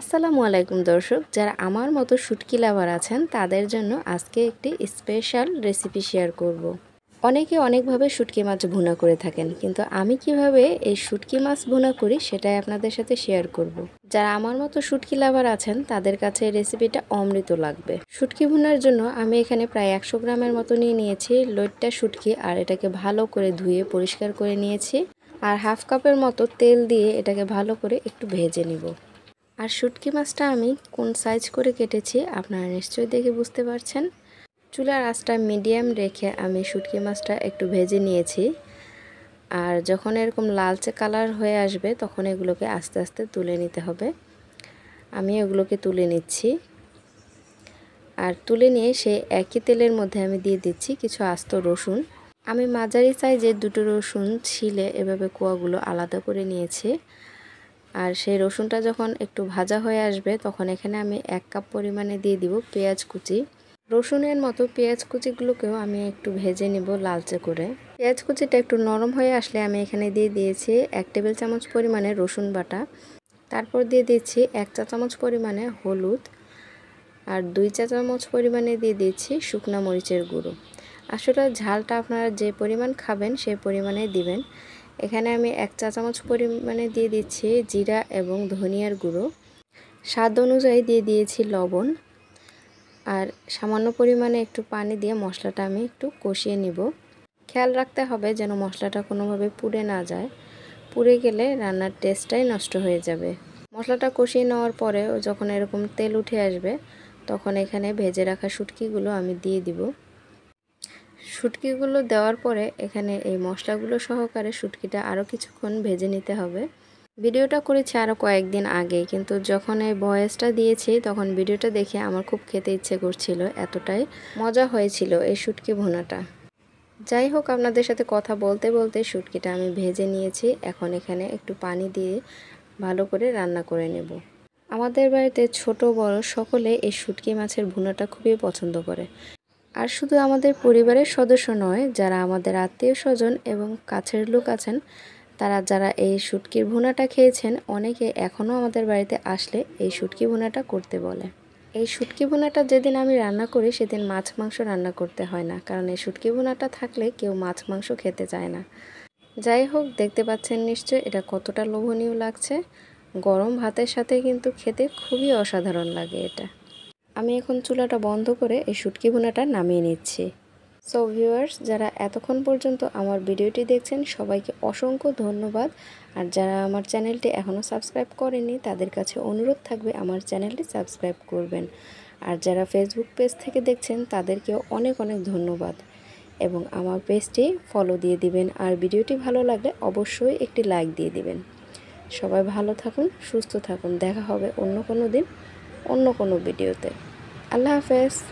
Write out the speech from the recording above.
আসসালামু আলাইকুম দর্শক যারা আমার মতো শুটকি লাভার আছেন তাদের জন্য আজকে একটি স্পেশাল রেসিপি শেয়ার করব। অনেকে অনেকভাবে শুটকি মাছ ভুনা করে থাকেন কিন্তু আমি কিভাবে এই শুটকি মাছ ভুনা করি সেটাই আপনাদের সাথে শেয়ার করব। যারা আমার মতো শুটকি লাভার আছেন তাদের কাছে এই রেসিপিটা অমৃত লাগবে শুটকি ভুনার জন্য আমি এখানে প্রায় একশো গ্রামের মতো নিয়ে নিয়েছি লোটটা শুটকি আর এটাকে ভালো করে ধুয়ে পরিষ্কার করে নিয়েছি আর হাফ কাপের মতো তেল দিয়ে এটাকে ভালো করে একটু ভেজে নিব আর শুটকি মাছটা আমি কোন সাইজ করে কেটেছি আপনারা নিশ্চয়ই দেখে বুঝতে পারছেন চুলার আঁচটা মিডিয়াম রেখে আমি শুটকি মাছটা একটু ভেজে নিয়েছি আর যখন এরকম লালচে কালার হয়ে আসবে তখন এগুলোকে আস্তে আস্তে তুলে নিতে হবে আমি এগুলোকে তুলে নিচ্ছি আর তুলে নিয়ে সেই একই তেলের মধ্যে আমি দিয়ে দিচ্ছি কিছু আস্ত রসুন আমি মাঝারি সাইজের দুটো রসুন ছিলে এভাবে কুয়াগুলো আলাদা করে নিয়েছি আর সেই রসুনটা যখন একটু ভাজা হয়ে আসবে তখন এখানে আমি এক কাপ পরিমাণে দিয়ে দিব পেঁয়াজ কুচি রসুনের মতো পেঁয়াজ কুচিগুলোকেও আমি একটু ভেজে নিব লালচে করে পেঁয়াজ কুচিটা একটু নরম হয়ে আসলে আমি এখানে দিয়ে দিয়েছি এক টেবিল চামচ পরিমাণে রসুন বাটা তারপর দিয়ে দিচ্ছি এক চা চামচ পরিমাণে হলুদ আর দুই চা চামচ পরিমাণে দিয়ে দিচ্ছি শুকনা মরিচের গুঁড়ো আসলে ঝালটা আপনারা যে পরিমাণ খাবেন সেই পরিমাণে দিবেন এখানে আমি এক চা চামচ পরিমাণে দিয়ে দিচ্ছি জিরা এবং ধনিয়ার গুঁড়ো স্বাদ অনুযায়ী দিয়ে দিয়েছি লবণ আর সামান্য পরিমাণে একটু পানি দিয়ে মশলাটা আমি একটু কষিয়ে নিব খেয়াল রাখতে হবে যেন মশলাটা কোনোভাবে পুড়ে না যায় পুড়ে গেলে রান্নার টেস্টটাই নষ্ট হয়ে যাবে মশলাটা কষিয়ে নেওয়ার পরে যখন এরকম তেল উঠে আসবে তখন এখানে ভেজে রাখা শুটকিগুলো আমি দিয়ে দিব শুটকিগুলো দেওয়ার পরে এখানে এই মশলাগুলো সহকারে শুটকিটা আরও কিছুক্ষণ ভেজে নিতে হবে ভিডিওটা করেছি আরও কয়েকদিন আগে কিন্তু যখন এই বয়েসটা দিয়েছি তখন ভিডিওটা দেখে আমার খুব খেতে ইচ্ছে করছিল এতটাই মজা হয়েছিল এই শুটকি ভোনাটা যাই হোক আপনাদের সাথে কথা বলতে বলতে শুটকিটা আমি ভেজে নিয়েছি এখন এখানে একটু পানি দিয়ে ভালো করে রান্না করে নেব আমাদের বাড়িতে ছোট বড় সকলে এই শুটকি মাছের ভুনাটা খুবই পছন্দ করে আর শুধু আমাদের পরিবারের সদস্য নয় যারা আমাদের আত্মীয় স্বজন এবং কাছের লোক আছেন তারা যারা এই সুটকির ভুনাটা খেয়েছেন অনেকে এখনও আমাদের বাড়িতে আসলে এই শুটকি ভুনাটা করতে বলে এই শুটকি ভুনাটা যেদিন আমি রান্না করি সেদিন মাছ মাংস রান্না করতে হয় না কারণ এই শুটকি ভুনাটা থাকলে কেউ মাছ মাংস খেতে চায় না যাই হোক দেখতে পাচ্ছেন নিশ্চয় এটা কতটা লোভনীয় লাগছে গরম ভাতের সাথে কিন্তু খেতে খুবই অসাধারণ লাগে এটা আমি এখন চুলাটা বন্ধ করে এই শুটকি ভুনাটা নামিয়ে নিচ্ছি সো ভিউয়ার্স যারা এতক্ষণ পর্যন্ত আমার ভিডিওটি দেখছেন সবাইকে অসংখ্য ধন্যবাদ আর যারা আমার চ্যানেলটি এখনও সাবস্ক্রাইব করেনি তাদের কাছে অনুরোধ থাকবে আমার চ্যানেলটি সাবস্ক্রাইব করবেন আর যারা ফেসবুক পেজ থেকে দেখছেন তাদেরকেও অনেক অনেক ধন্যবাদ এবং আমার পেজটি ফলো দিয়ে দিবেন আর ভিডিওটি ভালো লাগলে অবশ্যই একটি লাইক দিয়ে দিবেন সবাই ভালো থাকুন সুস্থ থাকুন দেখা হবে অন্য কোনো দিন অন্য কোনো ভিডিওতে I love this.